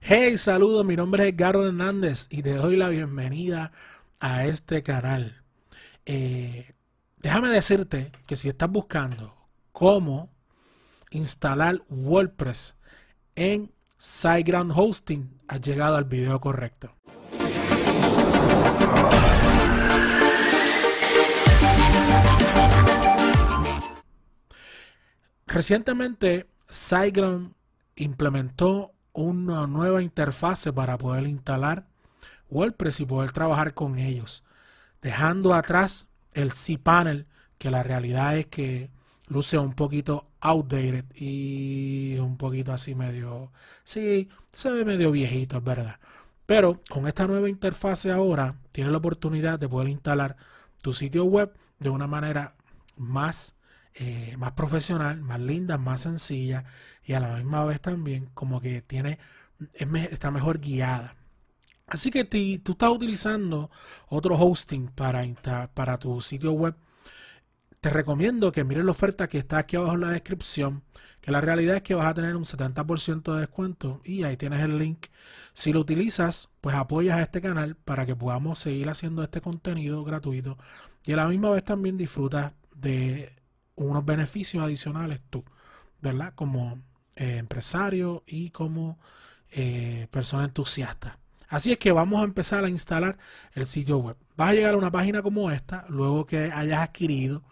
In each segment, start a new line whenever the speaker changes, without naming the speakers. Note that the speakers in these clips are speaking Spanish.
Hey, saludos, mi nombre es Garo Hernández y te doy la bienvenida a este canal. Eh, déjame decirte que si estás buscando cómo instalar WordPress en SiteGround Hosting, has llegado al video correcto. Recientemente, SiteGround implementó una nueva interfase para poder instalar WordPress y poder trabajar con ellos, dejando atrás el cPanel, que la realidad es que luce un poquito outdated y un poquito así medio, sí, se ve medio viejito, es verdad. Pero con esta nueva interfase ahora tienes la oportunidad de poder instalar tu sitio web de una manera más eh, más profesional, más linda, más sencilla y a la misma vez también como que tiene, está mejor guiada. Así que si tú estás utilizando otro hosting para, para tu sitio web. Te recomiendo que mires la oferta que está aquí abajo en la descripción, que la realidad es que vas a tener un 70% de descuento y ahí tienes el link. Si lo utilizas, pues apoyas a este canal para que podamos seguir haciendo este contenido gratuito y a la misma vez también disfrutas de unos beneficios adicionales tú, ¿verdad? Como eh, empresario y como eh, persona entusiasta. Así es que vamos a empezar a instalar el sitio web. Vas a llegar a una página como esta, luego que hayas adquirido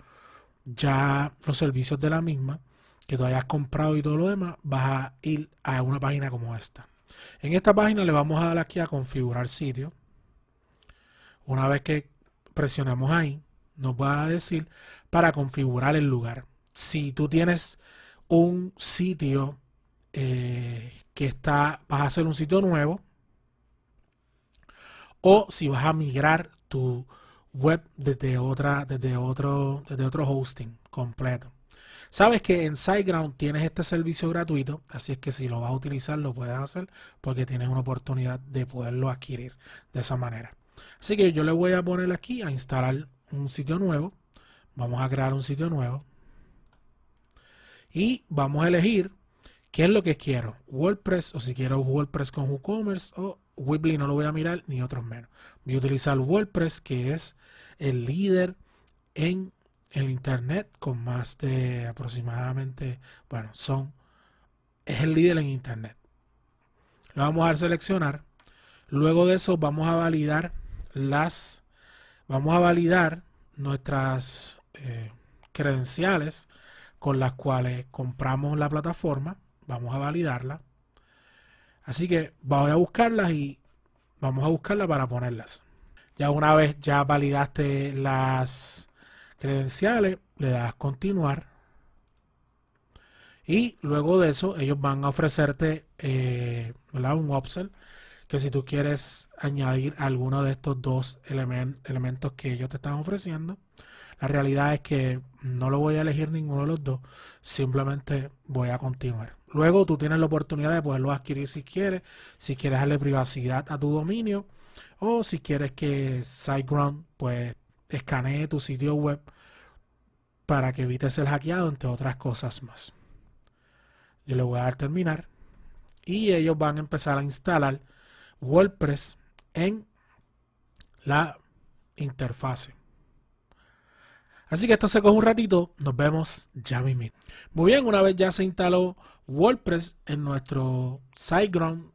ya los servicios de la misma, que tú hayas comprado y todo lo demás, vas a ir a una página como esta. En esta página le vamos a dar aquí a configurar sitio. Una vez que presionamos ahí, nos va a decir para configurar el lugar. Si tú tienes un sitio eh, que está, vas a hacer un sitio nuevo o si vas a migrar tu web desde otra, desde otro, desde otro hosting completo. Sabes que en SiteGround tienes este servicio gratuito, así es que si lo vas a utilizar lo puedes hacer porque tienes una oportunidad de poderlo adquirir de esa manera. Así que yo le voy a poner aquí a instalar un sitio nuevo. Vamos a crear un sitio nuevo. Y vamos a elegir qué es lo que quiero. WordPress o si quiero WordPress con WooCommerce o Weebly no lo voy a mirar ni otros menos. Voy a utilizar WordPress que es el líder en el Internet con más de aproximadamente, bueno, son, es el líder en Internet. Lo vamos a seleccionar. Luego de eso vamos a validar las Vamos a validar nuestras eh, credenciales con las cuales compramos la plataforma. Vamos a validarla. Así que voy a buscarlas y vamos a buscarlas para ponerlas. Ya una vez ya validaste las credenciales, le das continuar. Y luego de eso, ellos van a ofrecerte eh, un upsell que si tú quieres añadir alguno de estos dos elementos que ellos te están ofreciendo, la realidad es que no lo voy a elegir ninguno de los dos, simplemente voy a continuar. Luego tú tienes la oportunidad de poderlo adquirir si quieres, si quieres darle privacidad a tu dominio o si quieres que SiteGround pues escanee tu sitio web para que evites el hackeado, entre otras cosas más. Yo le voy a dar terminar y ellos van a empezar a instalar WordPress en la interfase. Así que esto se coge un ratito. Nos vemos ya mismo. Muy bien, una vez ya se instaló WordPress en nuestro SiteGround,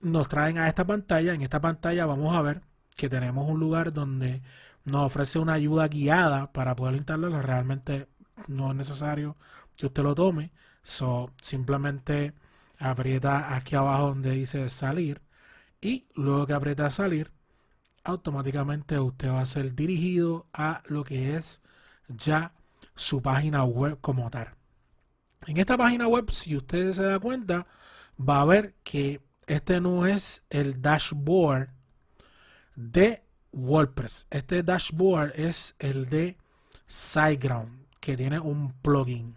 nos traen a esta pantalla. En esta pantalla vamos a ver que tenemos un lugar donde nos ofrece una ayuda guiada para poder instalarlo. Realmente no es necesario que usted lo tome. So, simplemente aprieta aquí abajo donde dice salir y luego que aprieta salir automáticamente usted va a ser dirigido a lo que es ya su página web como tal. En esta página web, si usted se da cuenta, va a ver que este no es el dashboard de WordPress. Este dashboard es el de SiteGround, que tiene un plugin.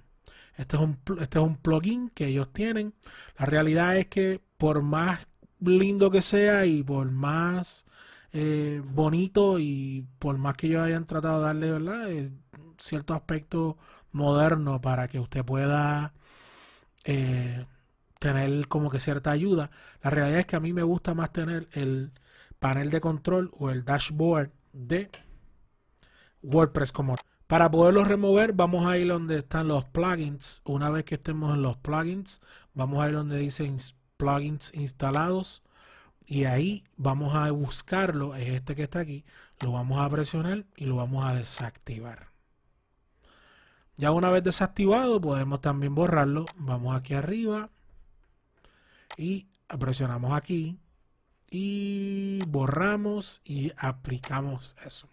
Este, este es un, plugin que ellos tienen. La realidad es que por más lindo que sea y por más eh, bonito y por más que ellos hayan tratado de darle ¿verdad? Eh, cierto aspecto moderno para que usted pueda eh, tener como que cierta ayuda, la realidad es que a mí me gusta más tener el panel de control o el dashboard de WordPress como para poderlo remover, vamos a ir donde están los plugins. Una vez que estemos en los plugins, vamos a ir donde dice plugins instalados. Y ahí vamos a buscarlo. Es este que está aquí. Lo vamos a presionar y lo vamos a desactivar. Ya una vez desactivado, podemos también borrarlo. Vamos aquí arriba. Y presionamos aquí. Y borramos y aplicamos eso.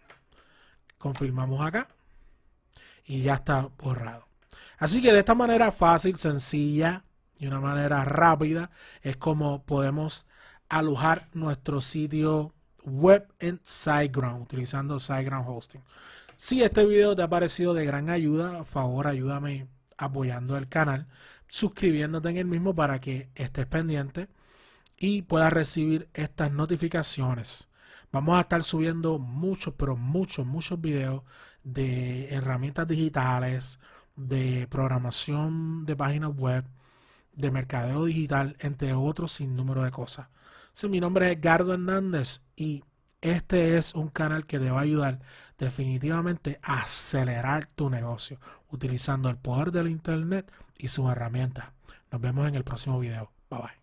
Confirmamos acá y ya está borrado. Así que de esta manera fácil, sencilla y una manera rápida es como podemos alojar nuestro sitio web en SiteGround utilizando SiteGround Hosting. Si este video te ha parecido de gran ayuda, por favor ayúdame apoyando el canal, suscribiéndote en el mismo para que estés pendiente y puedas recibir estas notificaciones Vamos a estar subiendo muchos, pero muchos, muchos videos de herramientas digitales, de programación de páginas web, de mercadeo digital, entre otros sin número de cosas. mi nombre es Gardo Hernández y este es un canal que te va a ayudar definitivamente a acelerar tu negocio utilizando el poder del Internet y sus herramientas. Nos vemos en el próximo video. Bye bye.